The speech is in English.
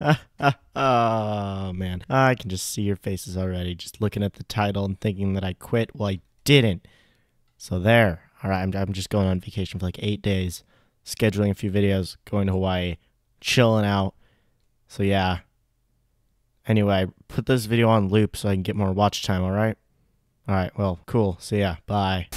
oh man, I can just see your faces already, just looking at the title and thinking that I quit. Well, I didn't. So there. All right, I'm I'm just going on vacation for like eight days, scheduling a few videos, going to Hawaii, chilling out. So yeah. Anyway, put this video on loop so I can get more watch time. All right. All right. Well, cool. See ya. Bye.